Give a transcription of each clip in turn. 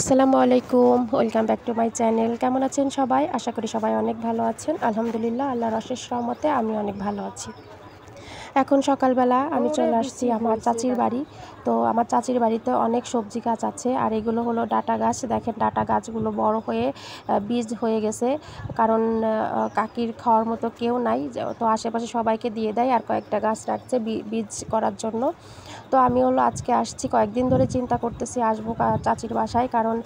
আসসালামু আলাইকুম welcome back to my channel কেমন আছেন সবাই আশা করি সবাই অনেক ভালো আছেন আলহামদুলিল্লাহ আল্লাহর অশেষ রহমতে আমি অনেক ভালো আছি এখন সকালবেলা আমি চলে আসছি আমার চাচির বাড়ি তো আমার চাচির বাড়িতে অনেক সবজি গাছ আছে আর এগুলো হলো ডাটা গাছ দেখেন ডাটা গাছগুলো বড় হয়ে বীজ হয়ে গেছে কারণ কাকির খাওয়ার মতো কেউ নাই তো আশেপাশে সবাইকে দিয়ে দেয় আর কয়েকটা গাছ রাখছে বীজ করার জন্য তো আমি হলো আজকে আসছি কয়েকদিন ধরে চিন্তা করতেছি আসবো চাচির বাসায় কারণ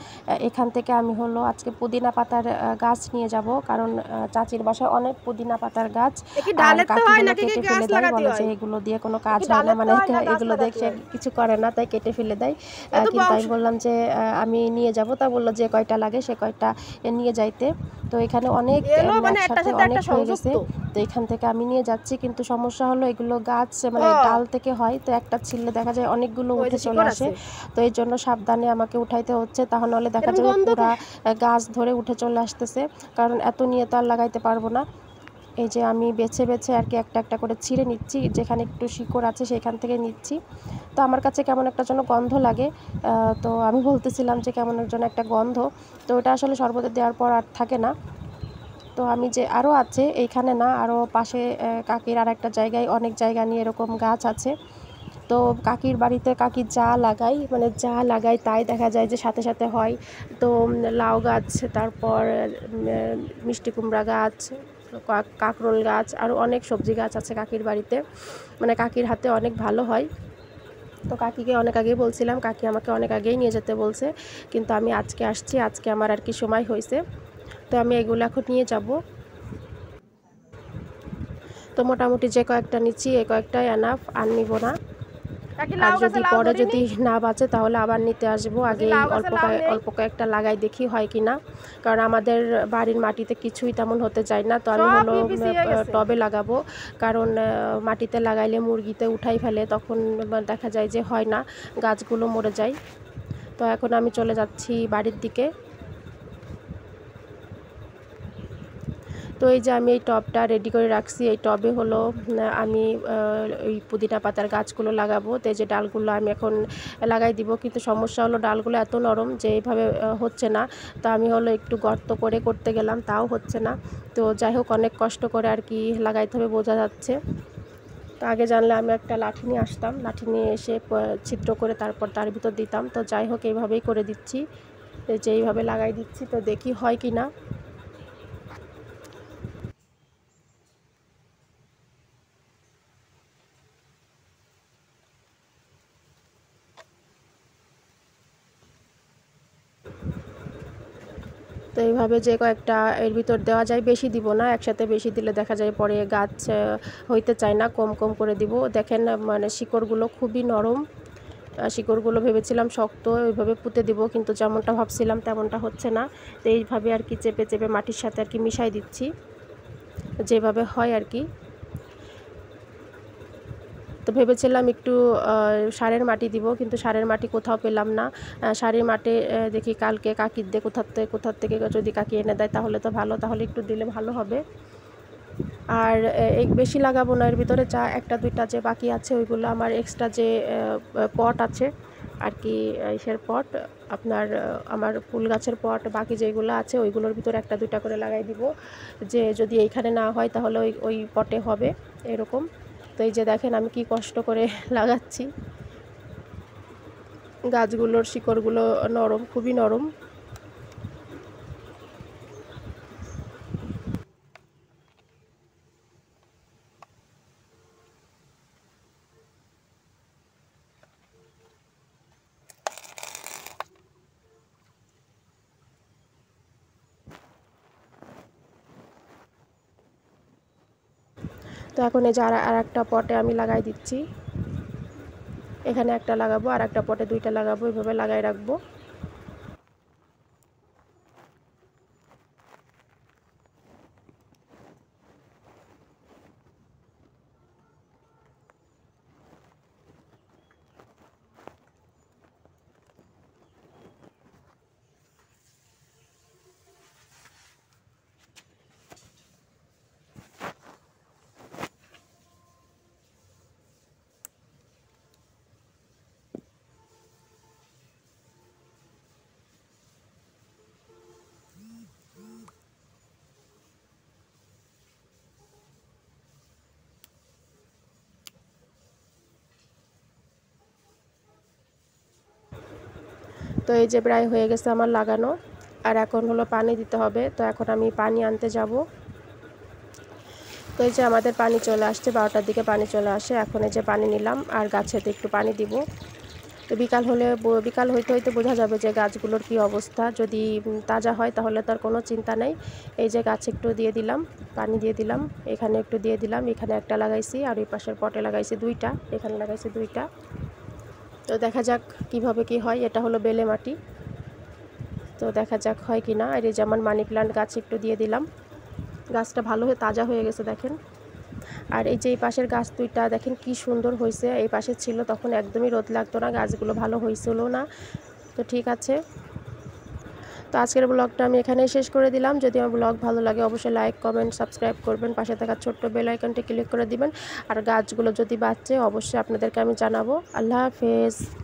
এখান থেকে আমি হলো আজকে পুদিনা পাতার গাছ নিয়ে যাব কারণ চাচির বাসায় অনেক পুদিনা পাতার গাছ কেটে ফেলে দেয় বলেছে যে এগুলো দিয়ে কোনো কাজ হয় না মানে এগুলো দেখে কিছু করে না তাই কেটে ফেলে দেয় কিন্তু আমি বললাম যে আমি নিয়ে যাব তা বললো যে কয়টা লাগে সে কয়টা নিয়ে যাইতে তো এখানে অনেক মানে একসাথে অনেক হয়ে গেছে তো এখান থেকে আমি নিয়ে যাচ্ছি কিন্তু সমস্যা হলো এগুলো গাছ মানে ডাল থেকে হয় তো একটা ছিললে দেখা যায় অনেকগুলো উঠে চলে আসে তো এই জন্য সাবধানে আমাকে উঠাইতে হচ্ছে তাহলে নাহলে দেখা যাবে পুরা গাছ ধরে উঠে চলে আসতেছে কারণ এত নিয়ে তো আর লাগাইতে পারবো না এই যে আমি বেছে বেছে আর কি একটা একটা করে ছিঁড়ে নিচ্ছি যেখানে একটু শিকড় আছে সেখান থেকে নিচ্ছি তো আমার কাছে কেমন একটা যেন গন্ধ লাগে তো আমি বলতেছিলাম যে কেমন একজন একটা গন্ধ তো ওটা আসলে শরবতে দেওয়ার পর আর থাকে না তো আমি যে আরও আছে এইখানে না আরও পাশে কাকির আর একটা জায়গায় অনেক জায়গা নিয়ে এরকম গাছ আছে তো কাকির বাড়িতে কাকি যা লাগাই মানে যা লাগাই তাই দেখা যায় যে সাথে সাথে হয় তো লাউ গাছ তারপর মিষ্টি কুমড়া গাছ কাঁকরোল গাছ আরও অনেক সবজি গাছ আছে কাকির বাড়িতে মানে কাকির হাতে অনেক ভালো হয় তো কাকিকে অনেক আগেই বলছিলাম কাকি আমাকে অনেক আগেই নিয়ে যেতে বলছে কিন্তু আমি আজকে আসছি আজকে আমার আর কি সময় হয়েছে তো আমি এগুলো এখন নিয়ে যাব তো মোটামুটি যে কয়েকটা নিচ্ছি এ কয়েকটাই অ্যানাফ আর নিব না আর যদি পরে যদি না বাঁচে তাহলে আবার নিতে আসবো আগে অল্প অল্প কয়েকটা লাগাই দেখি হয় কি না কারণ আমাদের বাড়ির মাটিতে কিছুই তেমন হতে চায় না তো আমি হলো টবে লাগাবো কারণ মাটিতে লাগাইলে মুরগিতে উঠাই ফেলে তখন দেখা যায় যে হয় না গাছগুলো মরে যায় তো এখন আমি চলে যাচ্ছি বাড়ির দিকে তো এই যে আমি এই টপটা রেডি করে রাখছি এই টবে হলো আমি ওই পুদিনা পাতার গাছগুলো লাগাবো তো এই যে ডালগুলো আমি এখন লাগাই দিব কিন্তু সমস্যা হলো ডালগুলো এত নরম যে এইভাবে হচ্ছে না তো আমি হলো একটু গর্ত করে করতে গেলাম তাও হচ্ছে না তো যাই হোক অনেক কষ্ট করে আর কি লাগাইতে হবে বোঝা যাচ্ছে তো আগে জানলে আমি একটা লাঠি নিয়ে আসতাম লাঠি নিয়ে এসে ছিদ্র করে তারপর তার ভিতর দিতাম তো যাই হোক এইভাবেই করে দিচ্ছি যে এইভাবে লাগাই দিচ্ছি তো দেখি হয় কি না তো এইভাবে যে কয়েকটা এর ভিতর দেওয়া যায় বেশি দিব না একসাথে বেশি দিলে দেখা যায় পরে গাছ হইতে চায় না কম কম করে দিব দেখেন মানে শিকড়গুলো খুবই নরম শিকড়গুলো ভেবেছিলাম শক্ত ওইভাবে পুঁতে দিব কিন্তু যেমনটা ভাবছিলাম তেমনটা হচ্ছে না তো এইভাবে আর কি চেপে চেপে মাটির সাথে আর কি মিশাই দিচ্ছি যেভাবে হয় আর কি তো ভেবেছিলাম একটু সারের মাটি দিব কিন্তু সারের মাটি কোথাও পেলাম না সারের মাটি দেখি কালকে কাকির দিয়ে কোথার থেকে কোথার থেকে যদি কাকি এনে দেয় তাহলে তো ভালো তাহলে একটু দিলে ভালো হবে আর এক বেশি লাগাবো না এর ভিতরে চা একটা দুইটা যে বাকি আছে ওইগুলো আমার এক্সট্রা যে পট আছে আর কি ইসের পট আপনার আমার ফুল গাছের পট বাকি যেগুলো আছে ওইগুলোর ভিতরে একটা দুইটা করে লাগাই দিব যে যদি এইখানে না হয় তাহলে ওই ওই পটে হবে এরকম তো এই যে দেখেন আমি কি কষ্ট করে লাগাচ্ছি গাছগুলোর শিকড়গুলো নরম খুবই নরম তো এখন এই যে আর একটা পটে আমি লাগাই দিচ্ছি এখানে একটা লাগাবো আর একটা পটে দুইটা লাগাবো এভাবে লাগাই রাখবো তো এই যে প্রায় হয়ে গেছে আমার লাগানো আর এখন হলো পানি দিতে হবে তো এখন আমি পানি আনতে যাব তো এই যে আমাদের পানি চলে আসছে বারোটার দিকে পানি চলে আসে এখন এই যে পানি নিলাম আর গাছেতে একটু পানি দিব তো বিকাল হলে বিকাল হইতে হইতে বোঝা যাবে যে গাছগুলোর কি অবস্থা যদি তাজা হয় তাহলে তার কোনো চিন্তা নেই এই যে গাছ একটু দিয়ে দিলাম পানি দিয়ে দিলাম এখানে একটু দিয়ে দিলাম এখানে একটা লাগাইছি আর ওই পাশের পটে লাগাইছি দুইটা এখানে লাগাইছি দুইটা তো দেখা যাক কিভাবে কি হয় এটা হলো বেলে মাটি তো দেখা যাক হয় কি না আর এই যেমন মানি প্লান্ট গাছ একটু দিয়ে দিলাম গাছটা ভালো হয়ে তাজা হয়ে গেছে দেখেন আর এই যে এই পাশের গাছ দুইটা দেখেন কি সুন্দর হয়েছে এই পাশে ছিল তখন একদমই রোদ লাগতো না গাছগুলো ভালো হয়েছিল না তো ঠিক আছে তো আজকের ব্লগটা আমি এখানেই শেষ করে দিলাম যদি আমার ব্লগ ভালো লাগে অবশ্যই লাইক কমেন্ট সাবস্ক্রাইব করবেন পাশে থাকা ছোট্ট বেল আইকনটি ক্লিক করে দিবেন আর গাছগুলো যদি বাঁচে অবশ্যই আপনাদেরকে আমি জানাবো আল্লাহ হাফেজ